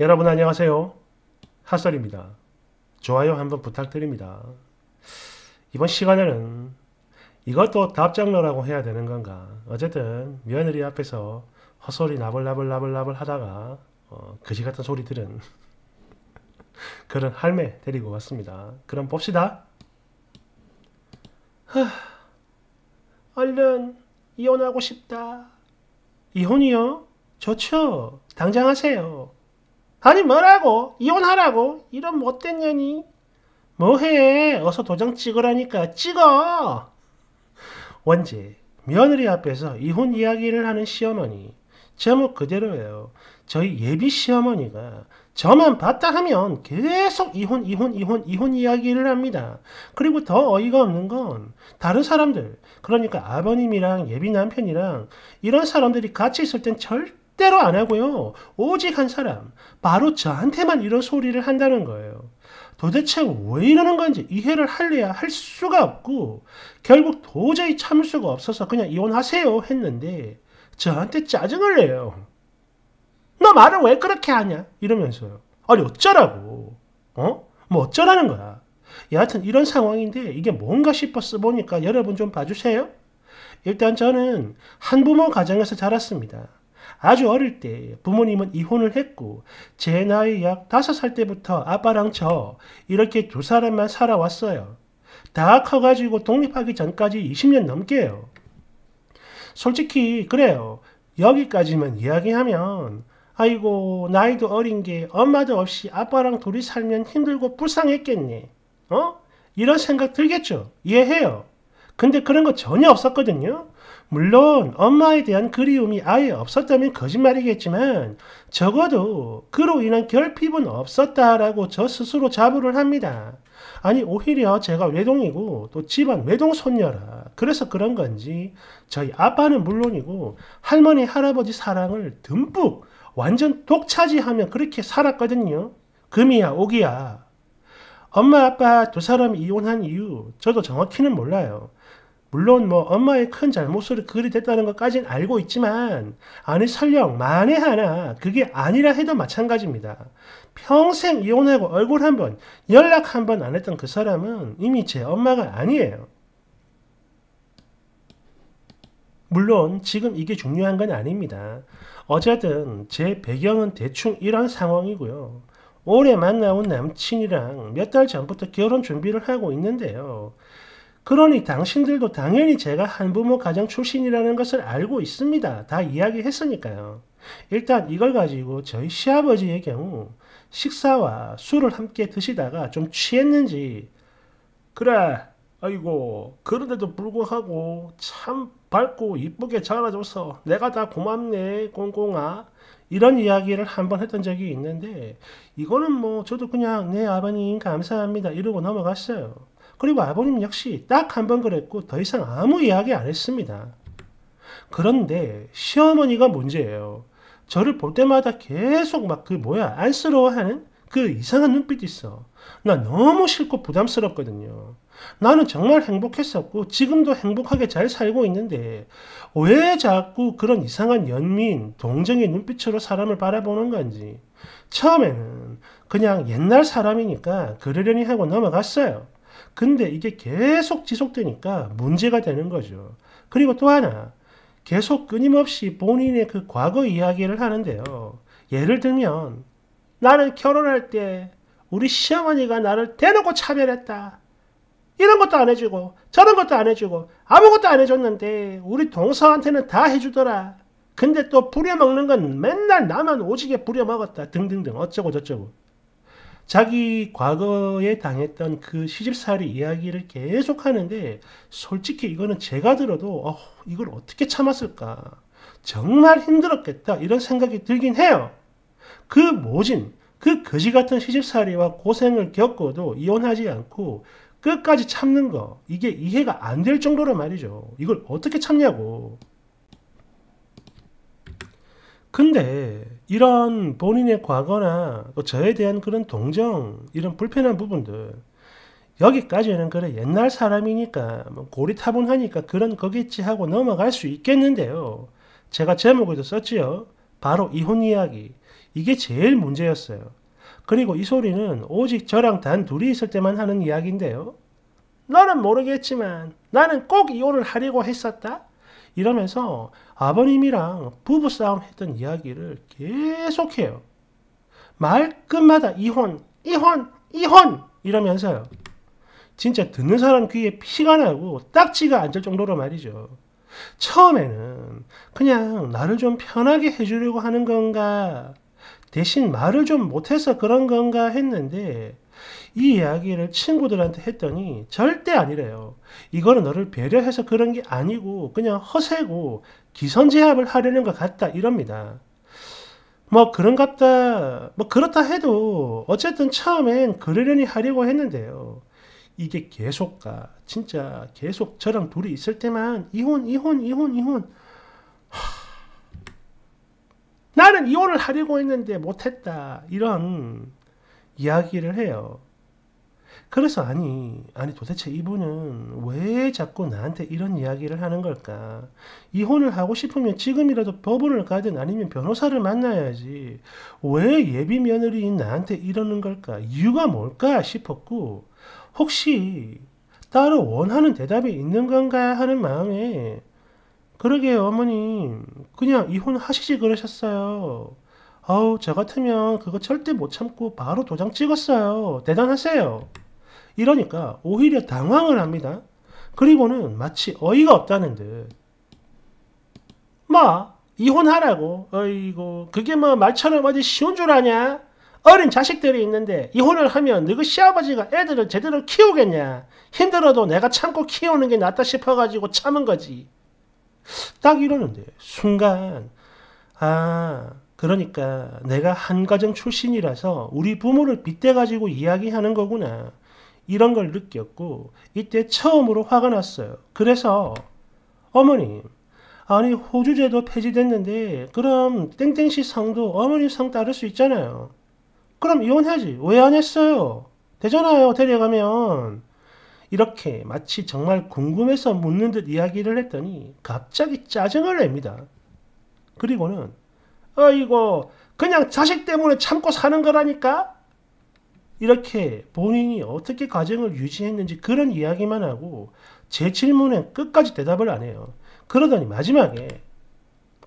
여러분 안녕하세요. 핫설입니다. 좋아요 한번 부탁드립니다. 이번 시간에는 이것도 답장러라고 해야 되는 건가? 어쨌든 며느리 앞에서 헛소리 나불나불나불나불 하다가 어, 그지 같은 소리 들은 그런 할매 데리고 왔습니다. 그럼 봅시다. 하, 얼른 이혼하고 싶다. 이혼이요? 좋죠. 당장 하세요. 아니 뭐라고 이혼하라고 이런 못된 년이 뭐해 어서 도장 찍으라니까 찍어 원제 며느리 앞에서 이혼 이야기를 하는 시어머니 제목 그대로예요 저희 예비 시어머니가 저만 봤다 하면 계속 이혼, 이혼, 이혼, 이혼 이야기를 합니다. 그리고 더 어이가 없는 건 다른 사람들, 그러니까 아버님이랑 예비 남편이랑 이런 사람들이 같이 있을 땐 절대 절대로 안 하고요. 오직 한 사람, 바로 저한테만 이런 소리를 한다는 거예요. 도대체 왜 이러는 건지 이해를 할래야 할 수가 없고 결국 도저히 참을 수가 없어서 그냥 이혼하세요 했는데 저한테 짜증을 내요. 너 말을 왜 그렇게 하냐? 이러면서요. 아니 어쩌라고? 어? 뭐 어쩌라는 거야? 여하튼 이런 상황인데 이게 뭔가 싶어 써보니까 여러분 좀 봐주세요. 일단 저는 한부모 가정에서 자랐습니다. 아주 어릴 때 부모님은 이혼을 했고 제 나이 약 다섯 살 때부터 아빠랑 저 이렇게 두 사람만 살아왔어요. 다 커가지고 독립하기 전까지 20년 넘게요. 솔직히 그래요. 여기까지만 이야기하면 아이고 나이도 어린 게 엄마도 없이 아빠랑 둘이 살면 힘들고 불쌍했겠네. 어? 이런 생각 들겠죠. 이해해요. 근데 그런 거 전혀 없었거든요. 물론 엄마에 대한 그리움이 아예 없었다면 거짓말이겠지만 적어도 그로 인한 결핍은 없었다라고 저 스스로 자부를 합니다. 아니 오히려 제가 외동이고 또 집안 외동손녀라 그래서 그런 건지 저희 아빠는 물론이고 할머니 할아버지 사랑을 듬뿍 완전 독차지하며 그렇게 살았거든요. 금이야 오기야 엄마 아빠 두 사람이 이혼한 이유 저도 정확히는 몰라요. 물론 뭐 엄마의 큰 잘못으로 그리 됐다는 것까지는 알고 있지만 아니 설령 만에 하나 그게 아니라 해도 마찬가지입니다. 평생 이혼하고 얼굴 한번 연락 한번 안 했던 그 사람은 이미 제 엄마가 아니에요. 물론 지금 이게 중요한 건 아닙니다. 어쨌든 제 배경은 대충 이런 상황이고요. 올해 만나온 남친이랑 몇 달 전부터 결혼 준비를 하고 있는데요. 그러니 당신들도 당연히 제가 한부모 가정 출신이라는 것을 알고 있습니다. 다 이야기했으니까요. 일단 이걸 가지고 저희 시아버지의 경우 식사와 술을 함께 드시다가 좀 취했는지 그래 아이고 그런데도 불구하고 참 밝고 이쁘게 자라줘서 내가 다 고맙네 꽁꽁아 이런 이야기를 한번 했던 적이 있는데 이거는 뭐 저도 그냥 네 아버님 감사합니다 이러고 넘어갔어요. 그리고 아버님 역시 딱 한 번 그랬고 더 이상 아무 이야기 안 했습니다. 그런데 시어머니가 문제예요. 저를 볼 때마다 계속 막 그 뭐야 안쓰러워하는 그 이상한 눈빛이 있어. 나 너무 싫고 부담스럽거든요. 나는 정말 행복했었고 지금도 행복하게 잘 살고 있는데 왜 자꾸 그런 이상한 연민, 동정의 눈빛으로 사람을 바라보는 건지 처음에는 그냥 옛날 사람이니까 그러려니 하고 넘어갔어요. 근데 이게 계속 지속되니까 문제가 되는 거죠. 그리고 또 하나, 계속 끊임없이 본인의 그 과거 이야기를 하는데요. 예를 들면, 나는 결혼할 때 우리 시어머니가 나를 대놓고 차별했다. 이런 것도 안 해주고, 저런 것도 안 해주고, 아무것도 안 해줬는데, 우리 동서한테는 다 해주더라. 근데 또 부려먹는 건 맨날 나만 오지게 부려먹었다. 등등등. 어쩌고저쩌고. 자기 과거에 당했던 그 시집살이 이야기를 계속 하는데 솔직히 이거는 제가 들어도 어, 이걸 어떻게 참았을까 정말 힘들었겠다 이런 생각이 들긴 해요. 그 모진 그 거지 같은 시집살이와 고생을 겪어도 이혼하지 않고 끝까지 참는 거 이게 이해가 안 될 정도로 말이죠. 이걸 어떻게 참냐고. 근데 이런 본인의 과거나 또 그 저에 대한 그런 동정, 이런 불편한 부분들, 여기까지는 그래 옛날 사람이니까 뭐 고리타분하니까 그런 거겠지 하고 넘어갈 수 있겠는데요. 제가 제목에도 썼지요. 바로 이혼 이야기. 이게 제일 문제였어요. 그리고 이 소리는 오직 저랑 단 둘이 있을 때만 하는 이야기인데요. 너는 모르겠지만 나는 꼭 이혼을 하려고 했었다. 이러면서 아버님이랑 부부싸움 했던 이야기를 계속해요. 말끝마다 이혼, 이혼, 이혼! 이러면서요. 진짜 듣는 사람 귀에 피가 나고 딱지가 안질 정도로 말이죠. 처음에는 그냥 나를 좀 편하게 해주려고 하는 건가, 대신 말을 좀 못해서 그런 건가 했는데, 이 이야기를 친구들한테 했더니 절대 아니래요. 이거는 너를 배려해서 그런 게 아니고 그냥 허세고 기선제압을 하려는 것 같다 이럽니다. 뭐 그런갑다 뭐 그렇다 해도 어쨌든 처음엔 그러려니 하려고 했는데요. 이게 계속 가 진짜 계속 저랑 둘이 있을 때만 이혼 이혼 이혼 이혼 나는 이혼을 하려고 했는데 못했다 이런 이야기를 해요. 그래서 아니, 아니 도대체 이분은 왜 자꾸 나한테 이런 이야기를 하는 걸까? 이혼을 하고 싶으면 지금이라도 법원을 가든 아니면 변호사를 만나야지. 왜 예비 며느리인 나한테 이러는 걸까? 이유가 뭘까? 싶었고, 혹시 따로 원하는 대답이 있는 건가 하는 마음에, 그러게 어머님. 그냥 이혼하시지 그러셨어요. 어우, 저 같으면 그거 절대 못 참고 바로 도장 찍었어요. 대단하세요. 이러니까 오히려 당황을 합니다. 그리고는 마치 어이가 없다는 듯. 뭐 이혼하라고. 어이고 그게 뭐 말처럼 어디 쉬운 줄 아냐? 어린 자식들이 있는데 이혼을 하면 너희 시아버지가 애들을 제대로 키우겠냐? 힘들어도 내가 참고 키우는 게 낫다 싶어가지고 참은 거지. 딱 이러는데 순간 아 그러니까 내가 한가정 출신이라서 우리 부모를 빗대가지고 이야기하는 거구나. 이런 걸 느꼈고 이때 처음으로 화가 났어요. 그래서 어머님 아니 호주제도 폐지됐는데 그럼 땡땡씨 상도 어머니 상 따를 수 있잖아요. 그럼 이혼하지 왜 안 했어요? 되잖아요 데려가면 이렇게 마치 정말 궁금해서 묻는 듯 이야기를 했더니 갑자기 짜증을 냅니다. 그리고는 어이고 그냥 자식 때문에 참고 사는 거라니까 이렇게 본인이 어떻게 가정을 유지했는지 그런 이야기만 하고 제 질문에 끝까지 대답을 안 해요. 그러더니 마지막에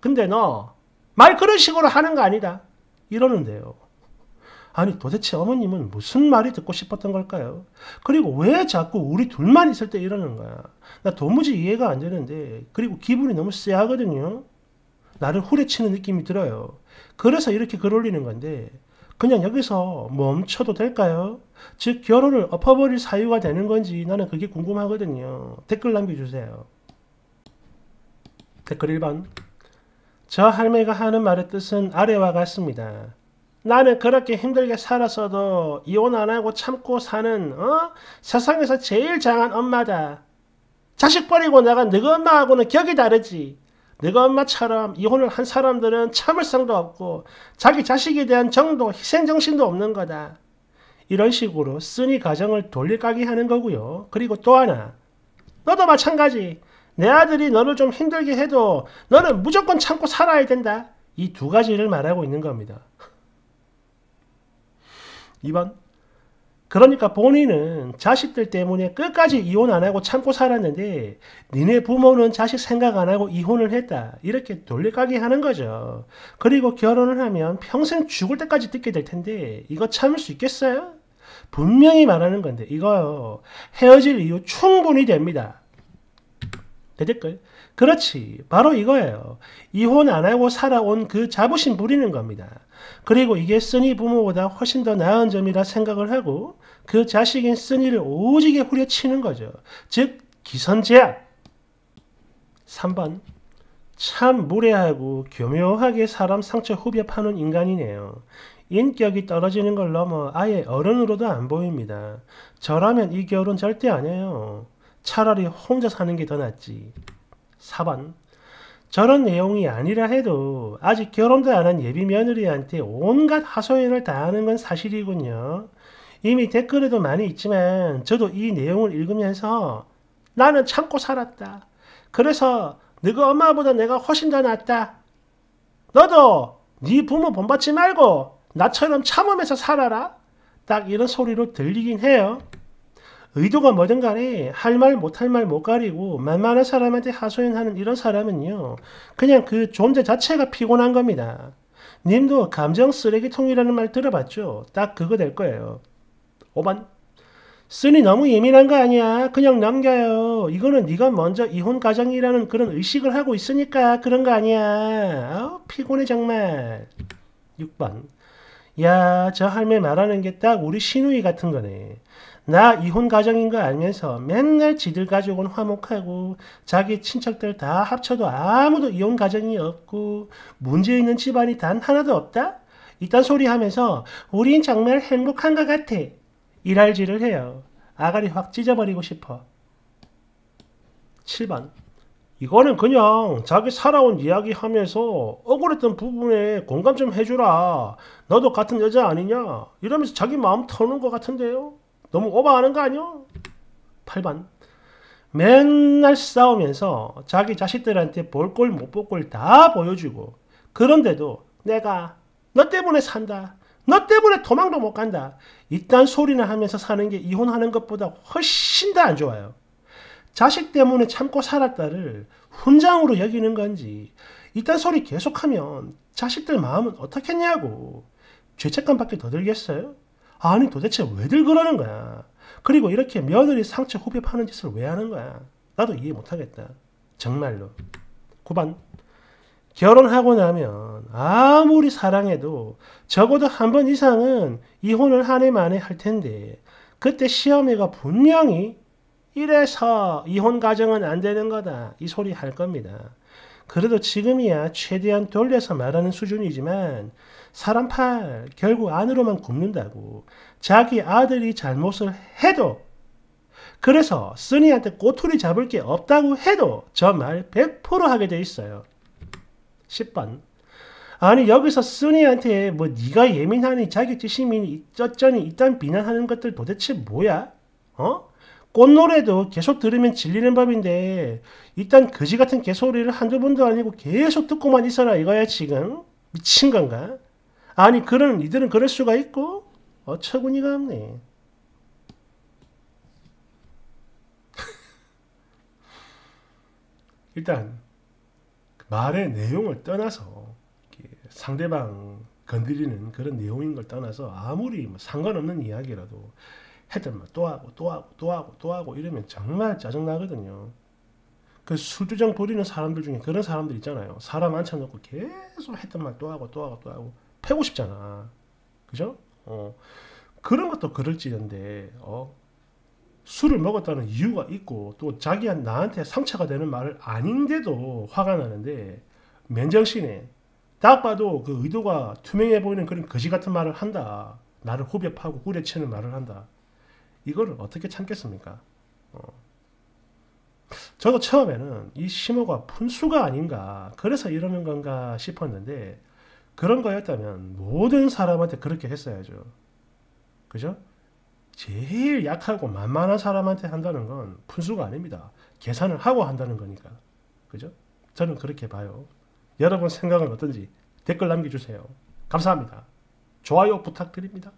근데 너 말 그런 식으로 하는 거 아니다. 이러는데요. 아니 도대체 어머님은 무슨 말이 듣고 싶었던 걸까요? 그리고 왜 자꾸 우리 둘만 있을 때 이러는 거야? 나 도무지 이해가 안 되는데 그리고 기분이 너무 쎄하거든요. 나를 후려치는 느낌이 들어요. 그래서 이렇게 글 올리는 건데 그냥 여기서 멈춰도 될까요? 즉 결혼을 엎어버릴 사유가 되는 건지 나는 그게 궁금하거든요. 댓글 남겨주세요. 댓글 1번 저할머니가 하는 말의 뜻은 아래와 같습니다. 나는 그렇게 힘들게 살았어도 이혼 안 하고 참고 사는 어? 세상에서 제일 장한 엄마다. 자식 버리고 나간 너희 엄마하고는 격이 다르지. 내가 엄마처럼 이혼을 한 사람들은 참을성도 없고 자기 자식에 대한 정도 희생정신도 없는 거다. 이런 식으로 쓰니 가정을 돌릴까기 하는 거고요. 그리고 또 하나 너도 마찬가지 내 아들이 너를 좀 힘들게 해도 너는 무조건 참고 살아야 된다. 이 두 가지를 말하고 있는 겁니다. 2번 그러니까 본인은 자식들 때문에 끝까지 이혼 안 하고 참고 살았는데 니네 부모는 자식 생각 안 하고 이혼을 했다. 이렇게 돌려가게 하는 거죠. 그리고 결혼을 하면 평생 죽을 때까지 듣게 될 텐데 이거 참을 수 있겠어요? 분명히 말하는 건데 이거 헤어질 이유 충분히 됩니다. 됐을까요? 그렇지. 바로 이거예요. 이혼 안 하고 살아온 그 자부심 부리는 겁니다. 그리고 이게 쓰니 부모보다 훨씬 더 나은 점이라 생각을 하고 그 자식인 쓰니를 오지게 후려치는 거죠. 즉, 기선제약 3번. 참 무례하고 교묘하게 사람 상처 후벼파는 인간이네요. 인격이 떨어지는 걸 넘어 뭐 아예 어른으로도 안 보입니다. 저라면 이 결혼 절대 안해요 차라리 혼자 사는 게 더 낫지. 4번 저런 내용이 아니라 해도 아직 결혼도 안 한 예비 며느리한테 온갖 하소연을 다하는 건 사실이군요. 이미 댓글에도 많이 있지만 저도 이 내용을 읽으면서 나는 참고 살았다. 그래서 너가 엄마보다 내가 훨씬 더 낫다. 너도 네 부모 본받지 말고 나처럼 참으면서 살아라. 딱 이런 소리로 들리긴 해요. 의도가 뭐든 간에 할 말 못할 말 못 가리고 만만한 사람한테 하소연하는 이런 사람은요. 그냥 그 존재 자체가 피곤한 겁니다. 님도 감정 쓰레기통이라는 말 들어봤죠? 딱 그거 될 거예요. 5번. 쓰니 너무 예민한 거 아니야. 그냥 넘겨요. 이거는 네가 먼저 이혼 가정이라는 그런 의식을 하고 있으니까 그런 거 아니야. 아우, 어? 피곤해 정말. 6번. 야, 저 할매 말하는 게 딱 우리 시누이 같은 거네. 나 이혼 가정인 거 알면서 맨날 지들 가족은 화목하고 자기 친척들 다 합쳐도 아무도 이혼 가정이 없고 문제 있는 집안이 단 하나도 없다? 이딴 소리 하면서 우린 정말 행복한 것 같아. 일할지을 해요. 아가리 확 찢어버리고 싶어. 7번 이거는 그냥 자기 살아온 이야기 하면서 억울했던 부분에 공감 좀 해주라. 너도 같은 여자 아니냐? 이러면서 자기 마음 터는 것 같은데요. 너무 오버하는 거 아니요? 8번 맨날 싸우면서 자기 자식들한테 볼 걸 못 볼 걸 다 보여주고 그런데도 내가 너 때문에 산다. 너 때문에 도망도 못 간다. 이딴 소리나 하면서 사는 게 이혼하는 것보다 훨씬 더 안 좋아요. 자식 때문에 참고 살았다를 훈장으로 여기는 건지 이딴 소리 계속하면 자식들 마음은 어떻겠냐고 죄책감밖에 더 들겠어요? 아니 도대체 왜들 그러는 거야? 그리고 이렇게 며느리 상처 후배 파는 짓을 왜 하는 거야? 나도 이해 못하겠다. 정말로. 9반. 결혼하고 나면 아무리 사랑해도 적어도 한 번 이상은 이혼을 한 해 만에 할 텐데 그때 시험이가 분명히 이래서 이혼 가정은 안 되는 거다 이 소리 할 겁니다. 그래도 지금이야 최대한 돌려서 말하는 수준이지만 사람 팔 결국 안으로만 굽는다고. 자기 아들이 잘못을 해도 그래서 스니한테 꼬투리 잡을 게 없다고 해도 저 말 100% 하게 돼 있어요. 10번 아니 여기서 스니한테 뭐 네가 예민하니 자기지심이 쩌쩌니 일단 비난하는 것들 도대체 뭐야? 어? 꽃노래도 계속 들으면 질리는 법인데 일단 그지 같은 개소리를 한두 번도 아니고 계속 듣고만 있어라 이거야 지금 미친 건가? 아니 그런 이들은 그럴 수가 있고 어처구니가 없네. 일단 그 말의 내용을 떠나서 상대방 건드리는 그런 내용인 걸 떠나서 아무리 뭐 상관없는 이야기라도 했던 말 또 하고 또 하고 또 하고 또 하고 이러면 정말 짜증나거든요. 그 술주정 부리는 사람들 중에 그런 사람들 있잖아요. 사람 앉혀놓고 계속 했던 말 또 하고 또 하고 또 하고 패고 싶잖아. 그죠? 어. 그런 것도 그럴지는데, 어, 술을 먹었다는 이유가 있고, 또자기 나한테 상처가 되는 말을 아닌데도 화가 나는데, 맨정신에 딱 봐도 그 의도가 투명해 보이는 그런 거지 같은 말을 한다. 나를 호접하고 꾸려치는 말을 한다. 이걸 어떻게 참겠습니까? 어. 저도 처음에는 이 심호가 푼수가 아닌가, 그래서 이러는 건가 싶었는데, 그런 거였다면 모든 사람한테 그렇게 했어야죠. 그죠? 제일 약하고 만만한 사람한테 한다는 건 분수가 아닙니다. 계산을 하고 한다는 거니까. 그죠? 저는 그렇게 봐요. 여러분 생각은 어떤지 댓글 남겨주세요. 감사합니다. 좋아요 부탁드립니다.